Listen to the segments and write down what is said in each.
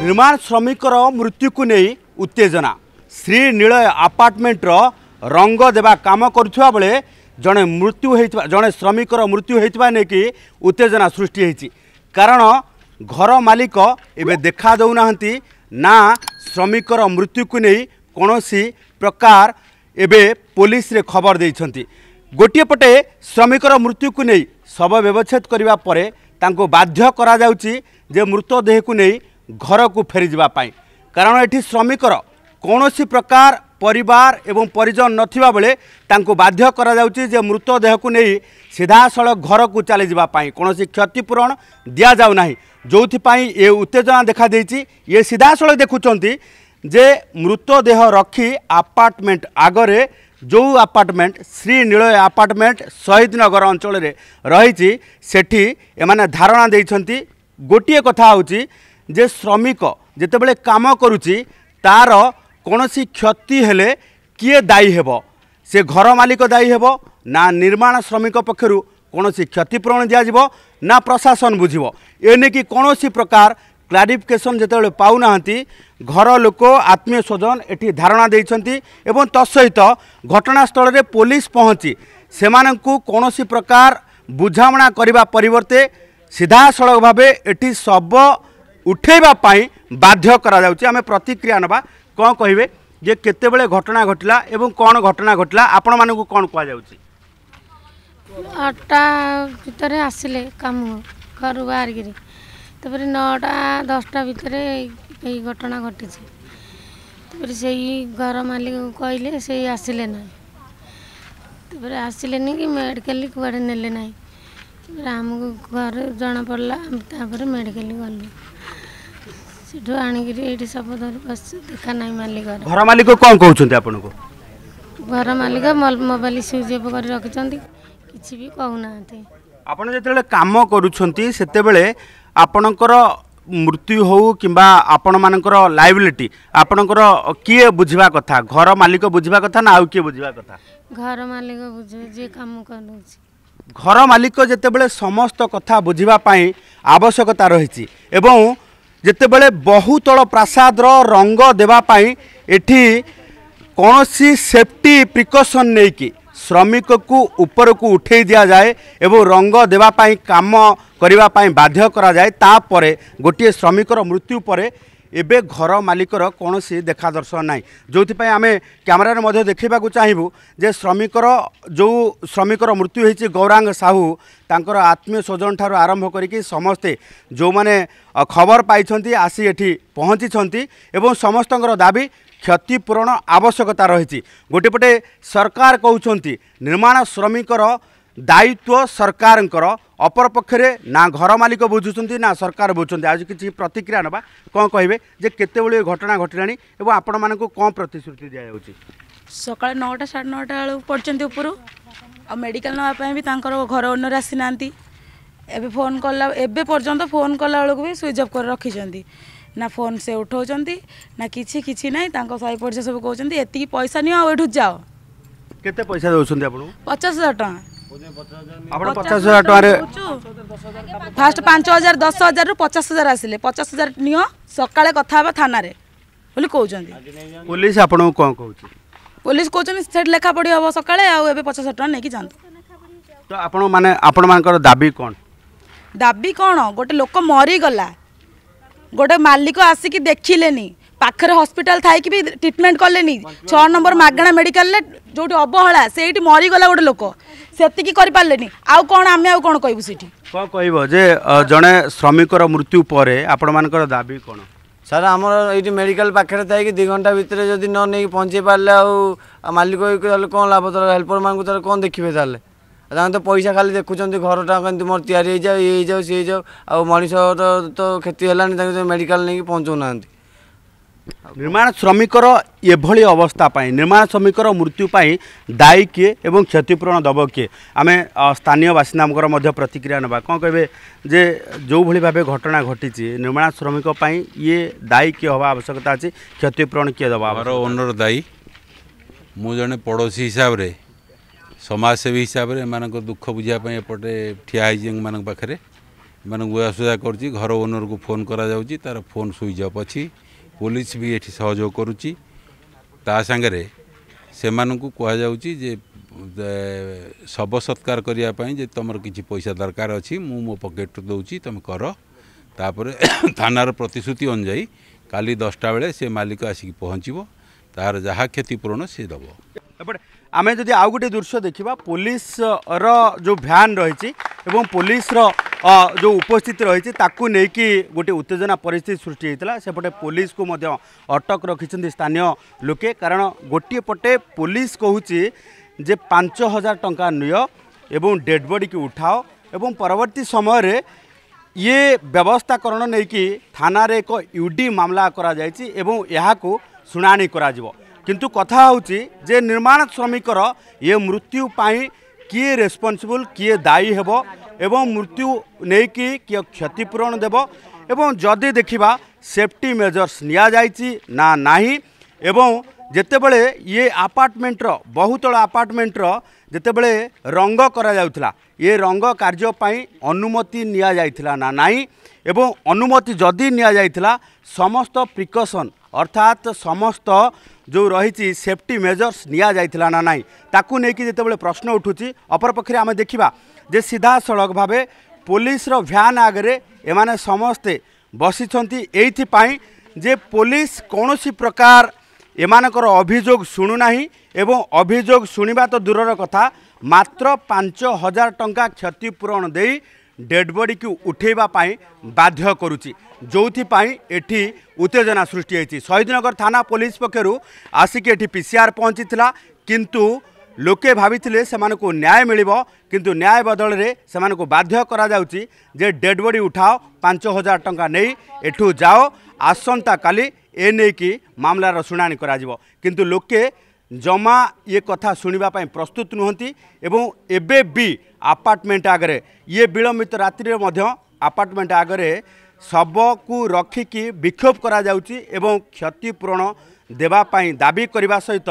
ନିର୍ମାଣ ଶ୍ରମିକର ମୃତ୍ୟୁକୁ ନେଇ ଉତ୍ତେଜନା ଶ୍ରୀ ନୀଳୟ ଆପାର୍ଟମେଣ୍ଟର ରଙ୍ଗ ଦେବା କାମ କରୁଥିବା ବେଳେ ଜଣେ ମୃତ୍ୟୁ ହୋଇଥିବା ଜଣେ ଶ୍ରମିକର ମୃତ୍ୟୁ ହୋଇଥିବା ନେଇକି ଉତ୍ତେଜନା ସୃଷ୍ଟି ହୋଇଛି କାରଣ ଘର ମାଲିକ ଏବେ ଦେଖା ଦେଉନାହାନ୍ତି ନା ଶ୍ରମିକର ମୃତ୍ୟୁକୁ ନେଇ କୌଣସି ପ୍ରକାର ଏବେ ପୋଲିସରେ ଖବର ଦେଇଛନ୍ତି ଗୋଟିଏ ପଟେ ଶ୍ରମିକର ମୃତ୍ୟୁକୁ ନେଇ ଶବ ବ୍ୟବଚ୍ଛେଦ କରିବା ପରେ ତାଙ୍କୁ ବାଧ୍ୟ କରାଯାଉଛି ଯେ ମୃତଦେହକୁ ନେଇ ଘରକୁ ଫେରିଯିବା ପାଇଁ କାରଣ ଏଠି ଶ୍ରମିକର କୌଣସି ପ୍ରକାର ପରିବାର ଏବଂ ପରିଜନ ନଥିବା ବେଳେ ତାଙ୍କୁ ବାଧ୍ୟ କରାଯାଉଛି ଯେ ମୃତଦେହକୁ ନେଇ ସିଧାସଳଖ ଘରକୁ ଚାଲିଯିବା ପାଇଁ କୌଣସି କ୍ଷତିପୂରଣ ଦିଆଯାଉନାହିଁ ଯେଉଁଥିପାଇଁ ଏ ଉତ୍ତେଜନା ଦେଖାଦେଇଛି ଇଏ ସିଧାସଳଖ ଦେଖୁଛନ୍ତି ଯେ ମୃତଦେହ ରଖି ଆପାର୍ଟମେଣ୍ଟ ଆଗରେ ଯେଉଁ ଆପାର୍ଟମେଣ୍ଟ ଶ୍ରୀ ନୀଳୟ ଆପାର୍ଟମେଣ୍ଟ ଶହୀଦନଗର ଅଞ୍ଚଳରେ ରହିଛି ସେଠି ଏମାନେ ଧାରଣା ଦେଇଛନ୍ତି ଗୋଟିଏ କଥା ହେଉଛି যে শ্রমিক যেতবে কাম করুচি তার কোণী ক্ষতি হলে কি দায়ী হব সে ঘর মালিক দায়ী হব না নির্মাণ শ্রমিক পক্ষর কোণী ক্ষতিপূরণ দিয়াযিব না প্রশাসন বুঝব এনেকি কোণী প্রকার ক্লারিফিকেসন যেতবে পাও না ঘর লোক আত্মীয় স্বজন এটি ধারণা দিয়েছেন এবং তৎসহিত ঘটনাস্থলের পুলিশ পৌঁছি সে কোণী প্রকার বুঝামଣା করা পরিবর্তে ସିଧାସଳଖ ଭାବେ ଏଠି ଶବ ଉଠାଇବା ପାଇଁ ବାଧ୍ୟ କରାଯାଉଛି ଆମେ ପ୍ରତିକ୍ରିୟା ନେବା କ'ଣ କହିବେ ଯେ କେତେବେଳେ ଘଟଣା ଘଟିଲା ଏବଂ କ'ଣ ଘଟଣା ଘଟିଲା ଆପଣମାନଙ୍କୁ କ'ଣ କୁହାଯାଉଛି ଆଠଟା ଭିତରେ ଆସିଲେ କାମ ଘରୁ ବାହାରିକିରି ତାପରେ ନଅଟା ଦଶଟା ଭିତରେ ଏଇ ଘଟଣା ଘଟିଛି ତାପରେ ସେଇ ଘର ମାଲିକକୁ କହିଲେ ସେଇ ଆସିଲେ ନାହିଁ ତାପରେ ଆସିଲେନି କି ମେଡ଼ିକାଲ କୁଆଡ଼େ ନେଲେ ନାହିଁ ତାପରେ ଆମକୁ ଘରେ ଜଣା ପଡ଼ିଲା ତାପରେ ମେଡ଼ିକାଲ ଗଲୁ ସେଠୁ ଆଣିକିରି ଏଇଠି ସବୁ ଧରି ବସିଛୁ ଦେଖା ନାହିଁ ମାଲିକ ଘର ମାଲିକ କ'ଣ କହୁଛନ୍ତି ଆପଣଙ୍କୁ ଘର ମାଲିକ ମୋବାଇଲ ସୁଇଚ୍ ଅଫ୍ କରି ରଖିଛନ୍ତି କିଛି ବି କହୁନାହାନ୍ତି ଆପଣ ଯେତେବେଳେ କାମ କରୁଛନ୍ତି ସେତେବେଳେ ଆପଣଙ୍କର ମୃତ୍ୟୁ ହେଉ କିମ୍ବା ଆପଣମାନଙ୍କର ଲାଇବିଲିଟି ଆପଣଙ୍କର କିଏ ବୁଝିବା କଥା ଘର ମାଲିକ ବୁଝିବା କଥା ନା ଆଉ କିଏ ବୁଝିବା କଥା ଘର ମାଲିକ ବୁଝିବେ ଯିଏ କାମ କରୁଛି ଘର ମାଲିକ ଯେତେବେଳେ ସମସ୍ତ କଥା ବୁଝିବା ପାଇଁ ଆବଶ୍ୟକତା ରହିଛି ଏବଂ ଯେତେବେଳେ ବହୁତଳ ପ୍ରାସାଦର ରଙ୍ଗ ଦେବା ପାଇଁ ଏଠି କୌଣସି ସେଫ୍ଟି ପ୍ରିକସନ୍ ନେଇକି ଶ୍ରମିକକୁ ଉପରକୁ ଉଠାଇ ଦିଆଯାଏ ଏବଂ ରଙ୍ଗ ଦେବା ପାଇଁ କାମ କରିବା ପାଇଁ ବାଧ୍ୟ କରାଯାଏ ତାପରେ ଗୋଟିଏ ଶ୍ରମିକର ମୃତ୍ୟୁ ପରେ ଏବେ ଘର ମାଲିକର କୌଣସି ଦେଖାଦର୍ଶନ ନାହିଁ ଯେଉଁଥିପାଇଁ ଆମେ କ୍ୟାମେରାରେ ମଧ୍ୟ ଦେଖିବାକୁ ଚାହିଁବୁ ଯେ ଶ୍ରମିକର ଯେଉଁ ଶ୍ରମିକର ମୃତ୍ୟୁ ହୋଇଛି ଗୌରାଙ୍ଗ ସାହୁ ତାଙ୍କର ଆତ୍ମୀୟ ସ୍ୱଜନଠାରୁ ଆରମ୍ଭ କରିକି ସମସ୍ତେ ଯେଉଁମାନେ ଖବର ପାଇଛନ୍ତି ଆସି ଏଠି ପହଞ୍ଚିଛନ୍ତି ଏବଂ ସମସ୍ତଙ୍କର ଦାବି କ୍ଷତିପୂରଣ ଆବଶ୍ୟକତା ରହିଛି ଗୋଟିଏ ପଟେ ସରକାର କହୁଛନ୍ତି ନିର୍ମାଣ ଶ୍ରମିକର ଦାୟିତ୍ୱ ସରକାରଙ୍କର ଅପରପକ୍ଷରେ ନା ଘର ମାଲିକ ବୁଝୁଛନ୍ତି ନା ସରକାର ବୁଝୁଛନ୍ତି ଆଜି କିଛି ପ୍ରତିକ୍ରିୟା ନେବା କ'ଣ କହିବେ ଯେ କେତେବେଳେ ଏ ଘଟଣା ଘଟିଲାଣି ଏବଂ ଆପଣମାନଙ୍କୁ କ'ଣ ପ୍ରତିଶ୍ରୁତି ଦିଆଯାଉଛି ସକାଳେ ନଅଟା ସାଢ଼େ ନଅଟା ବେଳକୁ ପଡ଼ିଛନ୍ତି ଉପରୁ ଆଉ ମେଡ଼ିକାଲ ନେବା ପାଇଁ ବି ତାଙ୍କର ଘର ଓନର ଆସିନାହାନ୍ତି ଏବେ ଫୋନ୍ କଲା ଏବେ ପର୍ଯ୍ୟନ୍ତ ଫୋନ୍ କଲାବେଳକୁ ବି ସୁଇଚ୍ ଅଫ୍ କରି ରଖିଛନ୍ତି ନା ଫୋନ୍ ସେ ଉଠାଉଛନ୍ତି ନା କିଛି କିଛି ନାହିଁ ତାଙ୍କ ସାହି ପଡ଼ିଶା ସବୁ କହୁଛନ୍ତି ଏତିକି ପଇସା ନିଅ ଆଉ ଏଠୁ ଯାଅ କେତେ ପଇସା ଦେଉଛନ୍ତି ଆପଣ ପଚାଶ ହଜାର ଟଙ୍କା ଆପଣ ପଚାଶ ହଜାର ଟଙ୍କାରେ ଫାଷ୍ଟ ପାଞ୍ଚ ହଜାର ଦଶ ହଜାରରୁ ପଚାଶ ହଜାର ଆସିଲେ ପଚାଶ ହଜାର ନିଅ ସକାଳେ କଥା ହେବା ଥାନାରେ ବୋଲି କହୁଛନ୍ତି ପୋଲିସ ଆପଣଙ୍କୁ କ'ଣ କହୁଛି ପୋଲିସ କହୁଛନ୍ତି ସେଠି ଲେଖାପଢ଼ି ହେବ ସକାଳେ ଆଉ ଏବେ ପଚାଶ ହଜାର ଟଙ୍କା ନେଇକି ଯାଆନ୍ତୁ ତ ଆପଣମାନେ ଆପଣମାନଙ୍କର ଦାବି କ'ଣ ଦାବି କ'ଣ ଗୋଟେ ଲୋକ ମରିଗଲା ଗୋଟେ ମାଲିକ ଆସିକି ଦେଖିଲେନି ପାଖରେ ହସ୍ପିଟାଲ ଥାଇକି ବି ଟ୍ରିଟମେଣ୍ଟ କଲେନି ଛଅ ନମ୍ବର ମାଗଣା ମେଡ଼ିକାଲରେ ଯେଉଁଠି ଅବହେଳା ସେଇଠି ମରିଗଲା ଗୋଟେ ଲୋକ ସେତିକି କରିପାରିଲେନି ଆଉ କ'ଣ ଆମେ ଆଉ କ'ଣ କହିବୁ ସେଠି କ'ଣ କହିବ ଯେ ଜଣେ ଶ୍ରମିକର ମୃତ୍ୟୁ ପରେ ଆପଣମାନଙ୍କର ଦାବି କ'ଣ ସାର୍ ଆମର ଏଇଠି ମେଡ଼ିକାଲ ପାଖରେ ଥାଇକି ଦୁଇ ଘଣ୍ଟା ଭିତରେ ଯଦି ନ ନେଇକି ପହଞ୍ଚେଇ ପାରିଲେ ଆଉ ମାଲିକ ତାହେଲେ କ'ଣ ଲାଭ ତାହେଲେ ହେଲ୍ପରମାନଙ୍କୁ ତାହେଲେ କ'ଣ ଦେଖିବେ ତାହେଲେ ତାଙ୍କୁ ତ ପଇସା ଖାଲି ଦେଖୁଛନ୍ତି ଘରଟା କେମିତି ମୋର ତିଆରି ହେଇଯାଉ ଇଏ ହେଇଯାଉ ସିଏ ହେଇଯାଉ ଆଉ ମଣିଷର ତ କ୍ଷତି ହେଲାନି ତାଙ୍କୁ ମେଡ଼ିକାଲ ନେଇକି ପହଞ୍ଚଉନାହାନ୍ତି নির্মাণ শ্রমিকর এভাবে অবস্থা পাই নির্মাণ শ্রমিকর মৃত্যু পাই দায়ী কি এবং ক্ষতিপূরণ দেব কি আমি স্থানীয় বাসিন্দাঙ্কর মধ্যে প্রতিক্রিয়া নেবা কম কে যে যেভাবে ভাবে ঘটনা ঘটিছে নির্মাণ শ্রমিক পাই ইয়ে দায়ী কি হওয়া আবশ্যকতা আছে ক্ষতিপূরণ কি দেব আমার ওনর দায়ী মু জনে পড়োশী হিসাবে সমাজসেবী হিসাবে এমান দুঃখ বুঝা এপটে ঠিয়া হয়েছি এমান পাখে এমন আসুবিধা করছি ঘর ওনরক ফোন করা যাচ্ছে তার ফোন সুইচ অফ অছি ପୋଲିସ ବି ଏଠି ସହଯୋଗ କରୁଛି ତା ସାଙ୍ଗରେ ସେମାନଙ୍କୁ କୁହାଯାଉଛି ଯେ ଶବ ସତ୍କାର କରିବା ପାଇଁ ଯେ ତୁମର କିଛି ପଇସା ଦରକାର ଅଛି ମୁଁ ମୋ ପକେଟ୍ରୁ ଦେଉଛି ତୁମେ କର ତାପରେ ଥାନାର ପ୍ରତିଶ୍ରୁତି ଅନୁଯାୟୀ କାଲି ଦଶଟା ବେଳେ ସେ ମାଲିକ ଆସିକି ପହଞ୍ଚିବ ତାର ଯାହା କ୍ଷତିପୂରଣ ସେ ଦେବ ଏପଟେ ଆମେ ଯଦି ଆଉ ଗୋଟିଏ ଦୃଶ୍ୟ ଦେଖିବା ପୋଲିସର ଯେଉଁ ଭ୍ୟାନ୍ ରହିଛି ଏବଂ ପୋଲିସର ଯେଉଁ ଉପସ୍ଥିତି ରହିଛି ତାକୁ ନେଇକି ଗୋଟିଏ ଉତ୍ତେଜନା ପରିସ୍ଥିତି ସୃଷ୍ଟି ହୋଇଥିଲା ସେପଟେ ପୋଲିସକୁ ମଧ୍ୟ ଅଟକ ରଖିଛନ୍ତି ସ୍ଥାନୀୟ ଲୋକେ କାରଣ ଗୋଟିଏ ପଟେ ପୋଲିସ କହୁଛି ଯେ ପାଞ୍ଚ ହଜାର ଟଙ୍କା ନିଅ ଏବଂ ଡେଡ଼୍ ବଡ଼ିକି ଉଠାଅ ଏବଂ ପରବର୍ତ୍ତୀ ସମୟରେ ଇଏ ବ୍ୟବସ୍ଥାକରଣ ନେଇକି ଥାନାରେ ଏକ ୟୁଡି ମାମଲା କରାଯାଇଛି ଏବଂ ଏହାକୁ ଶୁଣାଣି କରାଯିବ কিন্তু কথা ହେଉଛି ଯେ ନିର୍ମାଣ ଶ୍ରମିକର ଇଏ ମୃତ୍ୟୁ ପାଇଁ କିଏ ରେସ୍ପନ୍ସିବୁଲ୍ କିଏ ଦାୟୀ ହେବ ଏବଂ ମୃତ୍ୟୁ ନେଇକି କିଏ କ୍ଷତିପୂରଣ ଦେବ ଏବଂ ଯଦି ଦେଖିବା ସେଫ୍ଟି ମେଜର୍ସ ନିଆଯାଇଛି ନା ନାହିଁ ଏବଂ ଯେତେବେଳେ ଇଏ ଆପାର୍ଟମେଣ୍ଟର ବହୁତଳ ଆପାର୍ଟମେଣ୍ଟର ଯେତେବେଳେ ରଙ୍ଗ କରାଯାଉଥିଲା ଏ ରଙ୍ଗ କାର୍ଯ୍ୟ ପାଇଁ ଅନୁମତି ନିଆଯାଇଥିଲା ନା ନାହିଁ ଏବଂ ଅନୁମତି ଯଦି ନିଆଯାଇଥିଲା ସମସ୍ତ ପ୍ରିକସନ୍ অর্থাৎ সমস্ত ଯେଉଁ ରହିଛି ସେଫ୍ଟି ମେଜର୍ସ ନିଆଯାଇଥିଲା ନା ନାହିଁ ତାକୁ ନେଇକି ଯେତେବେଳେ ପ୍ରଶ୍ନ ଉଠୁଛି ଅପରପକ୍ଷରେ ଆମେ ଦେଖିବା ଯେ ସିଧାସଳଖ ଭାବେ ପୋଲିସର ଭ୍ୟାନ୍ ଆଗରେ ଏମାନେ ସମସ୍ତେ ବସିଛନ୍ତି ଏଇଥିପାଇଁ ଯେ ପୋଲିସ କୌଣସି ପ୍ରକାର ଏମାନଙ୍କର ଅଭିଯୋଗ ଶୁଣୁନାହିଁ ଏବଂ ଅଭିଯୋଗ ଶୁଣିବା ତ ଦୂରର କଥା ମାତ୍ର ପାଞ୍ଚ ହଜାର ଟଙ୍କା କ୍ଷତିପୂରଣ ଦେଇ ডেড বডিকে উঠাইবা বাধ্য করুচি যেপাই এটি উত্তেজনা সৃষ্টি হয়েছে শহীদনগর থানা পুলিশ পক্ষর আসিকি এটি পিসিআর পৌঁছি কিন্তু লোকে ভাবিলে সে ন্যায় মিলব কিন্তু ন্যায় বদলরে সে বাধ্য করা যাচ্ছি যে ডেড বডি উঠাও পাঁচ হাজার টঙ্কা নেই এঠু যাও আসন্তা কালি এ নেই মামলার শুনানি করা কিন্তু লোকে जमा ये कथा सुनिबा पय प्रस्तुत नहुंती एवं एबे बी अपार्टमेंट ये विलंबित रात्रि रे मध्य अपार्टमेंट आगरे सब को रखी विक्षोभ करा जाउची एवं क्षतिपूरण पूरण पय दाबी करबा सहित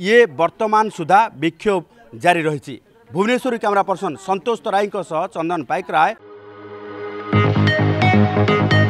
ये वर्तमान सुधा विक्षोभ जारी रहिची भुवनेश्वर कैमरा पर्सन संतोष राय को सह चंदन पाइक राय